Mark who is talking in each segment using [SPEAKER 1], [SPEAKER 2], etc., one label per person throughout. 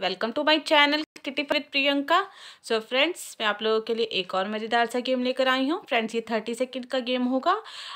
[SPEAKER 1] welcome to my channel Kitty फरित Priyanka so friends मैं आप लोगों के लिए एक और मज़ेदार सा गेम लेकर आई हूँ फ्रेंड्स ये थर्टी सेकंड का गेम होगा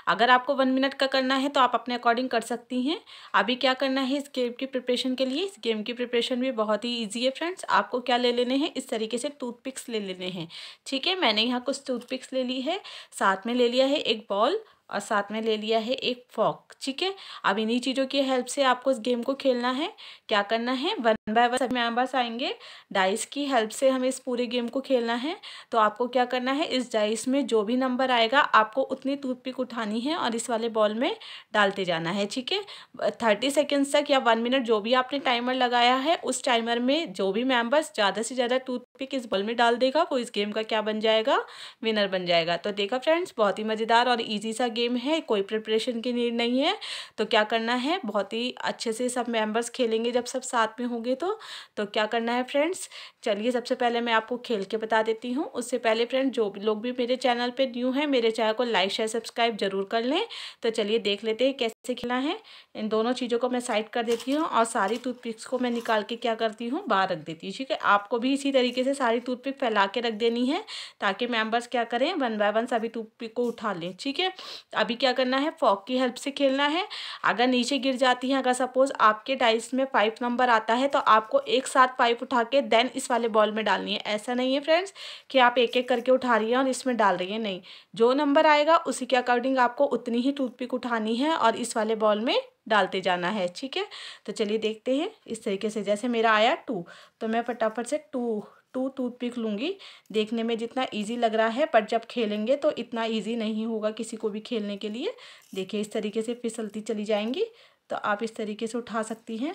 [SPEAKER 1] अगर आपको वन मिनट का करना है तो आप अपने अकॉर्डिंग कर सकती हैं अभी क्या करना है इस गेम की प्रिपरेशन के लिए इस गेम की प्रिपरेशन भी बहुत ही ईजी है फ्रेंड्स आपको क्या ले लेने हैं इस तरीके से टूथपिक्स ले लेने हैं ठीक है मैंने यहाँ कुछ टूथपिक्स ले ली है साथ में ले लिया है एक बॉल और साथ में ले लिया है एक फॉक ठीक है अब इन्हीं चीज़ों की हेल्प से आपको इस गेम को खेलना है क्या करना है वन बाय वन सब मेम्बर्स आएंगे डाइस की हेल्प से हमें इस पूरे गेम को खेलना है तो आपको क्या करना है इस डाइस में जो भी नंबर आएगा आपको उतनी टूथ पिक उठानी है और इस वाले बॉल में डालते जाना है ठीक है थर्टी सेकेंड्स तक या वन मिनट जो भी आपने टाइमर लगाया है उस टाइमर में जो भी मेम्बर्स ज़्यादा से ज़्यादा टूथ पिक इस बॉल में डाल देगा वो इस गेम का क्या बन जाएगा विनर बन जाएगा तो देखा फ्रेंड्स बहुत ही मज़ेदार और ईजी सा गेम है कोई प्रिपरेशन की नीड नहीं है तो क्या करना है बहुत ही अच्छे से सब मेंबर्स खेलेंगे जब सब साथ में होंगे तो तो क्या करना है फ्रेंड्स चलिए सबसे पहले मैं आपको खेल के बता देती हूँ उससे पहले फ्रेंड जो भी लोग भी मेरे चैनल पर न्यू हैं मेरे चैनल को लाइक शेयर सब्सक्राइब जरूर कर लें तो चलिए देख लेते हैं कैसे खेलना है इन दोनों चीज़ों को मैं साइड कर देती हूँ और सारी टूथपिक्स को मैं निकाल के क्या करती हूँ बाहर रख देती हूँ ठीक है आपको भी इसी तरीके से सारी टूथपिक फैला के रख देनी है ताकि मेंबर्स क्या करें वन बाय वन सभी टूथपिक को उठा लें ठीक है अभी क्या करना है फॉक की हेल्प से खेलना है अगर नीचे गिर जाती है अगर सपोज़ आपके डाइस में फाइव नंबर आता है तो आपको एक साथ फाइव उठा के देन इस वाले बॉल में डालनी है ऐसा नहीं है फ्रेंड्स कि आप एक एक करके उठा रही हैं और इसमें डाल रही हैं नहीं जो नंबर आएगा उसी के अकॉर्डिंग आपको उतनी ही टूथपिक उठानी है और इस वाले बॉल में डालते जाना है ठीक है तो चलिए देखते हैं इस तरीके से जैसे मेरा आया टू तो मैं फटाफट से टू टू टूथपिक लूँगी देखने में जितना ईजी लग रहा है पर जब खेलेंगे तो इतना ईजी नहीं होगा किसी को भी खेलने के लिए देखिए इस तरीके से फिसलती चली जाएंगी तो आप इस तरीके से उठा सकती हैं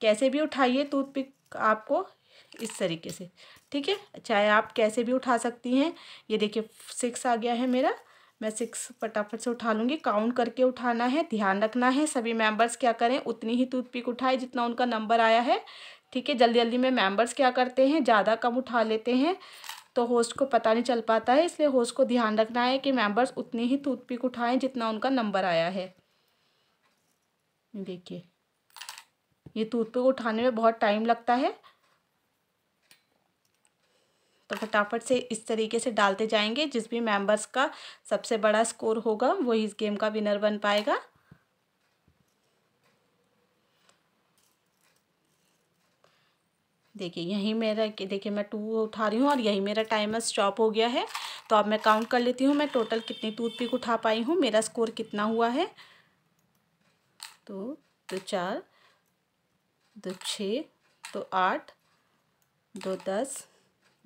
[SPEAKER 1] कैसे भी उठाइए टूथपिक आपको इस तरीके से ठीक है चाहे आप कैसे भी उठा सकती हैं ये देखिए सिक्स आ गया है मेरा मैं सिक्स फटाफट से उठा लूँगी काउंट करके उठाना है ध्यान रखना है सभी मेंबर्स क्या करें उतनी ही टूथपिक उठाए जितना उनका नंबर आया है ठीक है जल्दी जल्दी में मेंबर्स क्या करते हैं ज़्यादा कम उठा लेते हैं तो होस्ट को पता नहीं चल पाता है इसलिए होस्ट को ध्यान रखना है कि मेंबर्स उतने ही टूथपिक उठाएं जितना उनका नंबर आया है देखिए ये टूथपिक उठाने में बहुत टाइम लगता है तो फटाफट से इस तरीके से डालते जाएंगे जिस भी मेंबर्स का सबसे बड़ा स्कोर होगा वही इस गेम का विनर बन पाएगा देखिए यहीं मेरा देखिए मैं टू उठा रही हूँ और यहीं मेरा टाइमर स्टॉप हो गया है तो अब मैं काउंट कर लेती हूँ मैं टोटल कितनी टूथपिक उठा पाई हूँ मेरा स्कोर कितना हुआ है तो दो चार दो छः दो आठ दो दस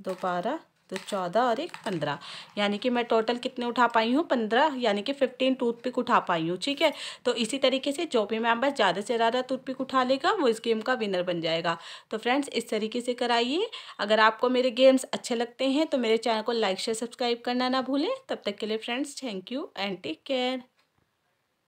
[SPEAKER 1] दो बारह तो चौदह और एक पंद्रह यानी कि मैं टोटल कितने उठा पाई हूँ पंद्रह यानी कि फिफ्टीन टूथपिक उठा पाई हूँ ठीक है तो इसी तरीके से जो भी मेम्बर ज़्यादा से ज़्यादा टूथपिक उठा लेगा वो इस गेम का विनर बन जाएगा तो फ्रेंड्स इस तरीके से कराइए अगर आपको मेरे गेम्स अच्छे लगते हैं तो मेरे चैनल को लाइक शेयर सब्सक्राइब करना ना भूलें तब तक के लिए friends thank you and take care